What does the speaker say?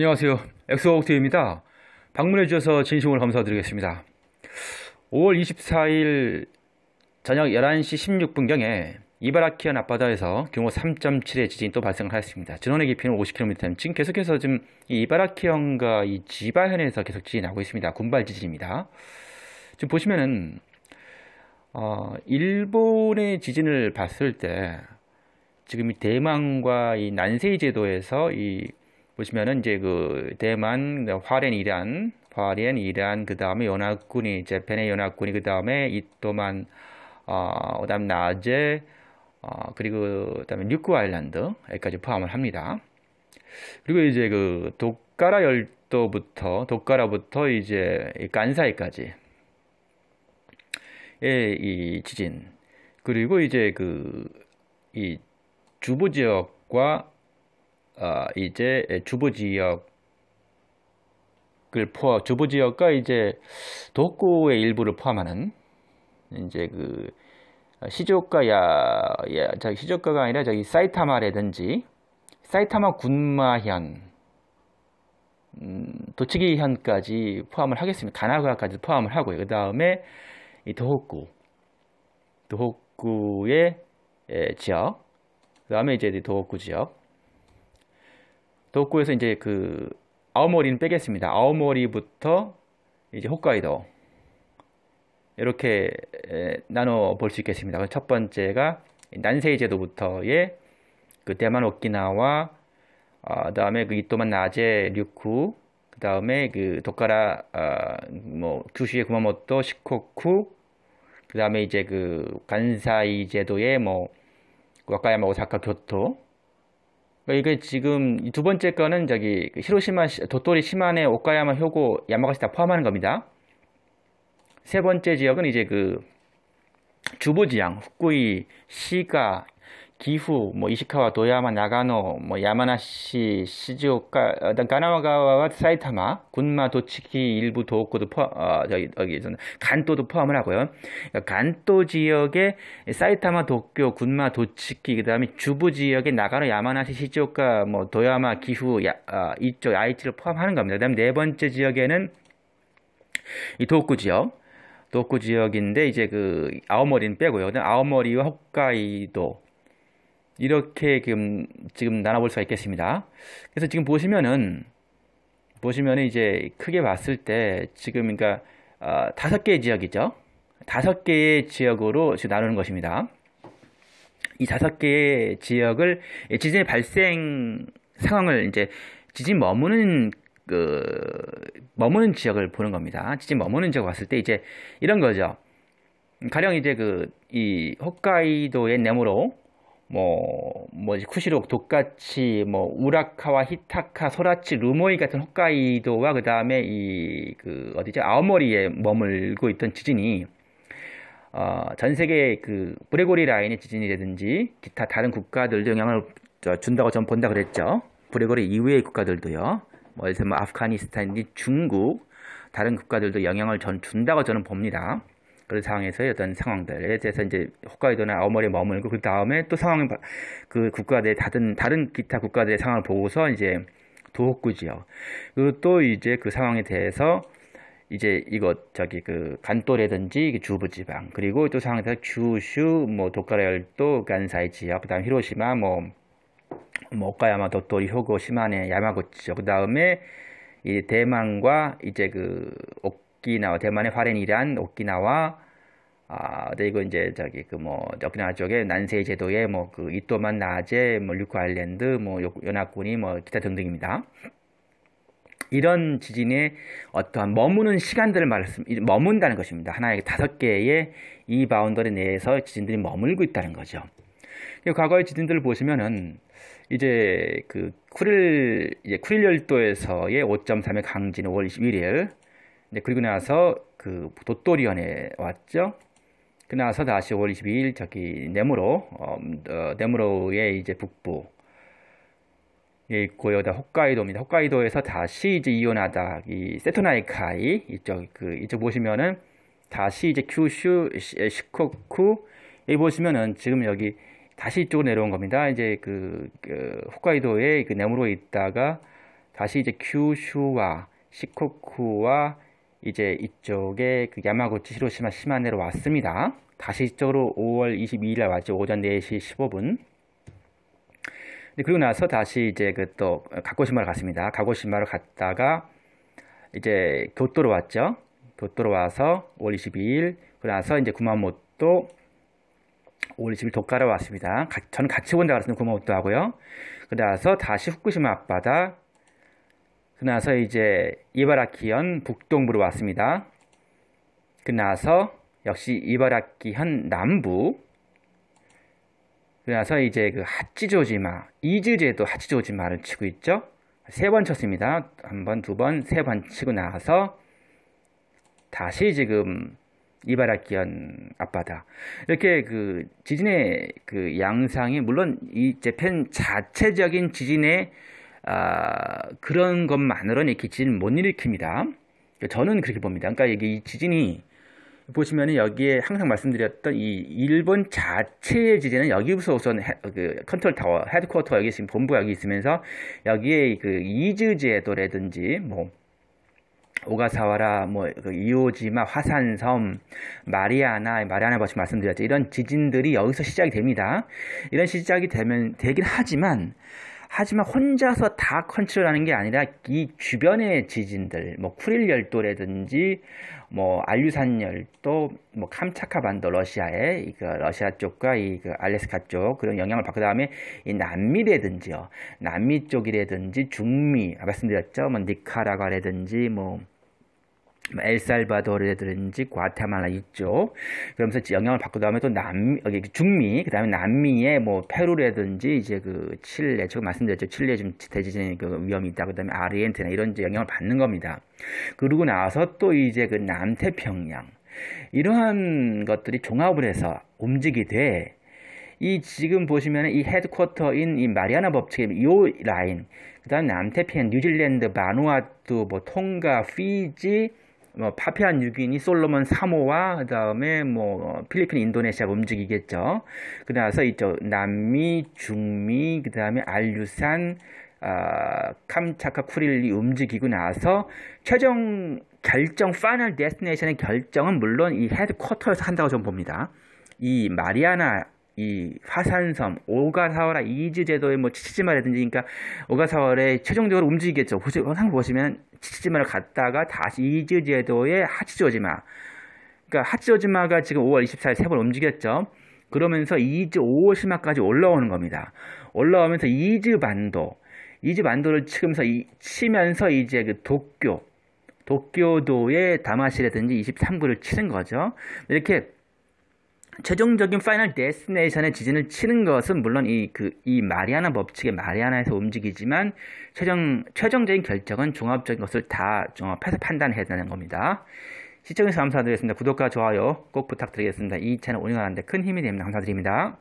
안녕하세요. 엑소옥트입니다. 방문해 주셔서 진심으로 감사드리겠습니다. 5월 24일 저녁 11시 16분경에 이바라키현 앞바다에서 규모 3.7의 지진이 또 발생하였습니다. 전원의 깊이는 50km. 지금 계속해서 지금 이 이바라키현과 이 지바현에서 계속 지진이 나고 있습니다. 군발 지진입니다. 지금 보시면은 어, 일본의 지진을 봤을 때 지금 이 대만과 이 난세이 제도에서 이 보시면은 이제 그 대만, 그 화롄, 이란, 화롄, 이란 그 다음에 연합군이 재팬의 연합군이 그 다음에 이또만 어, 그다음 낮에 어, 그리고 그다음에 뉴크 아일랜드까지 포함을 합니다. 그리고 이제 그 독가라 열도부터 독가라부터 이제 간사이까지 의이 지진 그리고 이제 그 이 주부 지역과 어, 이제 주부 지역을 포함 주부 지역과 이제 도쿄의 일부를 포함하는 이제 그 시조카야 자 시조카가 아니라 저기 사이타마라든지 사이타마 군마현 음, 도치기현까지 포함을 하겠습니다. 가나가까지 포함을 하고요. 그 다음에 이 도호쿠, 도호쿠의 예, 지역, 그 다음에 이제 도호쿠 지역, 도쿄에서 이제 그 아오모리는 빼겠습니다. 아오모리부터 이제 홋카이도 이렇게 나눠 볼 수 있겠습니다. 첫 번째가 난세이 제도부터의 그 대만 오키나와 어, 그다음에 그 이토만 나제 류쿠 그다음에 그 도카라 어, 뭐 규슈의 구마모토 시코쿠 그다음에 이제 그 간사이 제도의 뭐 와카야마 오사카 교토 그러니까 이게 지금 두 번째 거는 저기 그 히로시마, 도토리, 시마네, 오카야마, 효고, 야마가시 다 포함하는 겁니다. 세 번째 지역은 이제 그주보지향 후쿠이, 시가, 기후, 뭐 이시카와 도야마, 나가노, 뭐 야마나시, 시즈오카, 어, 가나와가와 사이타마, 군마, 도치키 일부 도쿠도 포, 함 어, 저기 여기 저간도도 포함을 하고요. 그러니까 간도지역에 사이타마, 도쿄, 군마, 도치키 그다음에 주부 지역에 나가노, 야마나시, 시즈오카, 뭐 도야마, 기후, 야, 어, 이쪽 아이치를 포함하는 겁니다. 그다음 네 번째 지역에는 이도쿠 지역, 도쿠 지역인데 이제 그 아오모리는 빼고요. 아오모리와 홋카이도 이렇게 지금, 지금 나눠볼 수가 있겠습니다. 그래서 지금 보시면은, 보시면은 이제 크게 봤을 때 지금 그러니까 아, 다섯 개의 지역이죠. 다섯 개의 지역으로 지금 나누는 것입니다. 이 다섯 개의 지역을 지진의 발생 상황을 이제 지진 머무는 그 머무는 지역을 보는 겁니다. 지진 머무는 지역 봤을때 이제 이런 거죠. 가령 이제 그 이 홋카이도의 네모로 뭐, 뭐 쿠시록, 도카치, 뭐, 우라카와 히타카, 소라치, 루모이 같은 홋카이도와 그 다음에 이, 그, 어디죠? 아오머리에 머물고 있던 지진이, 어, 전 세계 그, 브레고리 라인의 지진이라든지, 기타 다른 국가들도 영향을 준다고 전 본다 그랬죠. 브레고리 이외의 국가들도요. 뭐, 예를 들면 아프가니스탄이 중국, 다른 국가들도 영향을 전 준다고 저는 봅니다. 그 상황에서의 어떤 상황들에 대해서 이제 홋카이도나 어머모리 머물고 그 다음에 또 상황 그 국가들 다른 다른 기타 국가들의 상황을 보고서 이제 도호쿠 지역 그리고 또 이제 그 상황에 대해서 이제 이것 저기 그간도래든지 주부지방 그리고 또 상황에 서 규슈 뭐 도카라열도 간사이 지역 그다음 히로시마 뭐뭐 뭐 오카야마 도토리 효고 시마네 야마구치 지역 그다음에 이 대만과 이제 그 오키나와 대만의 화렌이란 오키나와 아, 그리고 이제 저기 그 뭐 오키나와 쪽에 난세 제도의 뭐 그 이토만 나제 뭐 류쿠 아일랜드 뭐 연합군이 뭐 기타 등등입니다. 이런 지진의 어떠한 머무는 시간들을 말씀 머문다는 것입니다. 하나의 그 다섯 개의 이 바운더리 내에서 지진들이 머물고 있다는 거죠. 과거의 지진들을 보시면은 이제 그 쿠릴 이제 쿠릴 열도에서의 5.3의 강진 5월 21일 네, 그리고 나서 그 도토리현에 왔죠. 그 나서 다시 5월 22일 저기 네모로 어, 어, 네모로의 이제 북부 예, 있고 요다 홋카이도입니다. 홋카이도에서 다시 이제 이온하다 이 세토나이카이 이쪽 그 이쪽 보시면은 다시 이제 큐슈 시코쿠 여기 보시면은 지금 여기 다시 이쪽으로 내려온 겁니다. 이제 그, 그 홋카이도에 그 네모로 있다가 다시 이제 큐슈와 시코쿠와 이제 이쪽에 그 야마구치 히로시마 시마네로 왔습니다. 다시 이쪽으로 5월 22일 에 왔죠. 오전 4시 15분. 그리고 나서 다시 이제 그 또 가고시마로 갔습니다. 가고시마로 갔다가 이제 교토로 왔죠. 교토로 와서 5월 22일 그나서 이제 구마모토 5월 20일 도쿄로 왔습니다. 가, 저는 같이 본다 그랬으니다 구마모토 하고요. 그나서 다시 후쿠시마 앞바다 그나서 이제 이바라키현 북동부로 왔습니다. 그나서 역시 이바라키현 남부. 그나서 이제 그 하치조지마, 이즈제도 하치조지마를 치고 있죠. 세 번 쳤습니다. 한 번, 두 번, 세 번 치고 나서 다시 지금 이바라키현 앞바다 이렇게 그 지진의 그 양상이 물론 이 재팬 자체적인 지진의 아, 그런 것만으로는 기진을 못 일으킵니다. 그러니까 저는 그렇게 봅니다. 그러니까 여기 이 지진이 보시면은 여기에 항상 말씀드렸던 이 일본 자체의 지진은 여기부터 우선 해, 그 컨트롤 타워 헤드쿼터 여기 지금 본부 여기 있으면서 여기에 그 이즈 제도라든지 뭐 오가사와라, 뭐, 그 이오지마, 화산섬, 마리아나, 마리아나 버시 말씀드렸죠. 이런 지진들이 여기서 시작이 됩니다. 이런 시작이 되면, 되긴 하지만, 하지만 혼자서 다 컨트롤하는 게 아니라 이 주변의 지진들, 뭐 쿠릴 열도라든지 뭐 알류산 열도, 뭐 캄차카 반도 러시아의 이그 러시아 쪽과 이 그 알래스카 쪽 그런 영향을 받고 그다음에 이 남미라든지요, 남미 쪽이라든지 중미 아, 말씀드렸죠, 뭐 니카라과라든지 뭐 엘살바도르라든지 과테말라 이쪽 그러면서 영향을 받고 다음에 또 남, 미 중미, 그 다음에 남미의 뭐 페루라든지 이제 그 칠레, 지금 말씀드렸죠. 칠레 지금 대지진 그 위험이 있다. 그 다음에 아르헨티나 이런 이제 영향을 받는 겁니다. 그러고 나서 또 이제 그 남태평양. 이러한 것들이 종합을 해서 움직이되 이 지금 보시면 이 헤드쿼터인 이 마리아나 법칙의 요 라인, 그 다음 남태평양, 뉴질랜드, 바누아투, 뭐 통가, 피지, 뭐, 뭐, 어, 파피안 6인이 솔로몬 3호와 그 다음에 뭐 필리핀, 인도네시아 움직이겠죠. 그 나서 이죠 남미, 중미, 그 다음에 알류산, 아, 캄차카 쿠릴리 움직이고 나서 최종 결정, 파널 데스티네이션의 결정은 물론 이 헤드쿼터에서 한다고 저는 봅니다. 이 마리아나 이 화산섬, 오가사와라 이즈제도의 뭐 치치지마라든지, 그러니까 오가사와의 최종적으로 움직이겠죠. 항상 보시면 치치지마를 갔다가 다시 이즈제도의 하치조지마. 그러니까 하치조지마가 지금 5월 24일 세 번 움직였죠. 그러면서 이즈 오오시마까지 올라오는 겁니다. 올라오면서 이즈 반도, 이즈 반도를 치면서, 이, 치면서 이제 그 도쿄, 도쿄도의 다마시라든지 23구를 치는 거죠. 이렇게 최종적인 파이널 데스네이션의 지진을 치는 것은 물론 이 그이 그, 마리아나 법칙의 마리아나에서 움직이지만 최종 최종적인 결정은 종합적인 것을 다 종합해서 판단해야 되는 겁니다. 시청해주셔서 감사드리겠습니다. 구독과 좋아요 꼭 부탁드리겠습니다. 이 채널 운영하는데 큰 힘이 됩니다. 감사드립니다.